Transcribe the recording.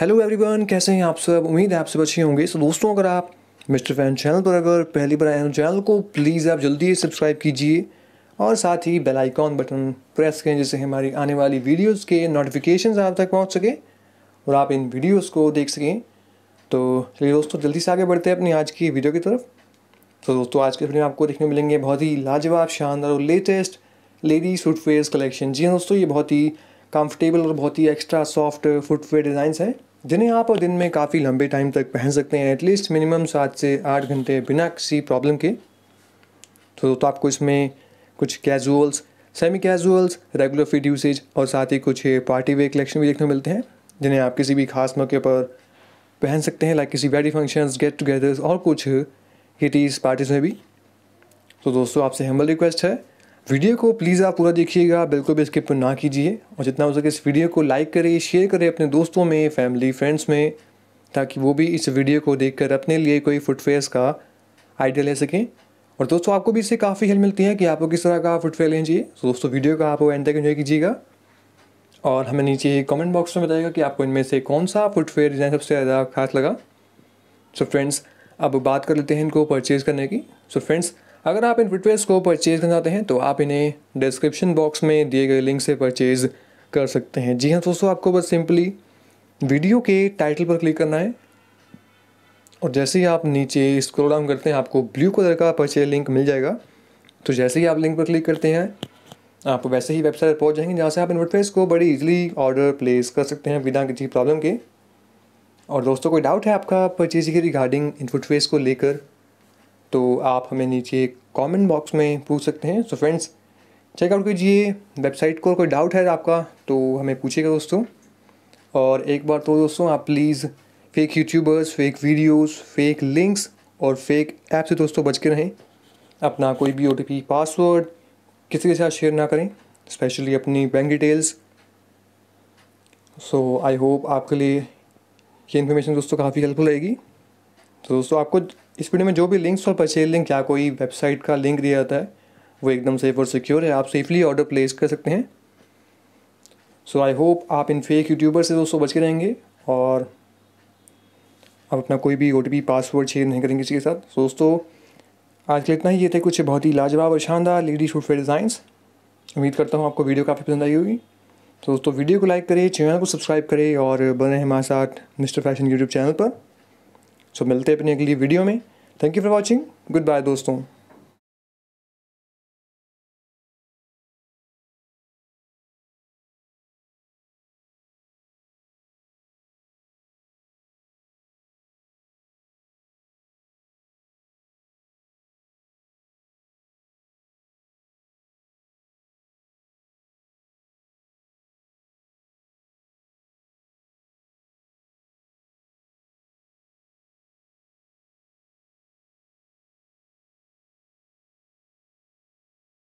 hello everyone कैसे हैं आप सब उम्मीद है आप सब अच्छे होंगे सो दोस्तों अगर आप मिस्टर फैन चैनल पर अगर पहली बार आए हो तो चैनल को प्लीज़ आप जल्दी सब्सक्राइब कीजिए और साथ ही बेल आइकॉन बटन प्रेस करें जिससे हमारी आने वाली वीडियोस के नोटिफिकेशंस आप तक पहुंच सके और आप इन वीडियोस को देख सकें तो चलिए दोस्तों जल्दी से आगे बढ़ते हैं अपनी आज की वीडियो की तरफ तो दोस्तों आज के फिल्म आपको देखने मिलेंगे बहुत ही लाजवाब शानदार और लेटेस्ट लेडी सूटफेस कलेक्शन जी हाँ दोस्तों ये बहुत ही कंफर्टेबल और बहुत ही एक्स्ट्रा सॉफ्ट फुटवेयर डिज़ाइंस हैं जिन्हें आप दिन में काफ़ी लंबे टाइम तक पहन सकते हैं एटलीस्ट मिनिमम सात से आठ घंटे बिना किसी प्रॉब्लम के तो, तो आपको इसमें कुछ casuals semi casuals regular fit usage और साथ ही कुछ पार्टी वेयर कलेक्शन भी देखने मिलते हैं जिन्हें आप किसी भी खास मौके पर पहन सकते हैं लाइक किसी वेडिंग फंक्शंस गेट टुगेदर्स और कुछ हिटीज पार्टीज में भी तो दोस्तों आपसे हम्बल रिक्वेस्ट है वीडियो को प्लीज़ आप पूरा देखिएगा बिल्कुल भी स्किप ना कीजिए और जितना हो सके इस वीडियो को लाइक करें शेयर करें अपने दोस्तों में फैमिली फ्रेंड्स में ताकि वो भी इस वीडियो को देखकर अपने लिए कोई फुटवेयर्स का आइडिया ले सकें और दोस्तों आपको भी इससे काफ़ी हेल्प मिलती है कि आपको किस तरह का फुटफेयर लेना चाहिए तो दोस्तों वीडियो का आप एंड तक इन्जॉय कीजिएगा और हमें नीचे कमेंट बॉक्स में बताइएगा कि आपको इनमें से कौन सा फुटफेयर डिज़ाइन सबसे ज़्यादा खास लगा सो so फ्रेंड्स अब बात कर लेते हैं इनको परचेज़ करने की सो so फ्रेंड्स अगर आप इन फुटवेयर्स को परचेज़ करना चाहते हैं तो आप इन्हें डिस्क्रिप्शन बॉक्स में दिए गए लिंक से परचेज़ कर सकते हैं जी हाँ दोस्तों आपको बस सिंपली वीडियो के टाइटल पर क्लिक करना है और जैसे ही आप नीचे स्क्रोल डाउन करते हैं आपको ब्लू कलर का परचेज लिंक मिल जाएगा तो जैसे ही आप लिंक पर क्लिक करते हैं आप वैसे ही वेबसाइट पर पहुँच जाएंगे जहाँ से आप इन्वर्टफेस को बड़ी इजीली ऑर्डर प्लेस कर सकते हैं बिना किसी प्रॉब्लम के और दोस्तों कोई डाउट है आपका परचेज के रिगार्डिंग इन्वर्टफेस को लेकर तो आप हमें नीचे कमेंट बॉक्स में पूछ सकते हैं सो फ्रेंड्स चेकआउट कीजिए वेबसाइट को कोई डाउट है आपका तो हमें पूछिएगा दोस्तों और एक बार तो दोस्तों आप please fake youtubers fake videos fake links और फेक ऐप से दोस्तों बच के रहें अपना कोई भी ओ पासवर्ड किसी के साथ शेयर ना करें स्पेशली अपनी bank details so I hope आपके लिए ये इन्फॉर्मेशन दोस्तों काफ़ी हेल्पफुल रहेगी तो दोस्तों आपको इस वीडियो में जो भी लिंक्स और परचेज लिंक या कोई वेबसाइट का लिंक दिया जाता है वो एकदम सेफ और सिक्योर है आप सेफली ऑर्डर प्लेस कर सकते हैं सो आई होप आप इन फेक यूट्यूबर से दोस्तों बच के रहेंगे और आप अपना कोई भी ओ पासवर्ड शेयर नहीं करेंगे किसी के साथ सो दोस्तों आज के इतना ही ये थे कुछ बहुत ही लाजवाब और शानदार लेडी शूट फेयर डिज़ाइंस उम्मीद करता हूँ आपको वीडियो काफ़ी पसंद आई होगी तो दोस्तों वीडियो को लाइक करें चैनल को सब्सक्राइब करें और बने हमारे साथ मिस्टर फैशन यूट्यूब चैनल पर सो मिलते हैं अपनी अगली वीडियो में thank you for watching goodbye दोस्तों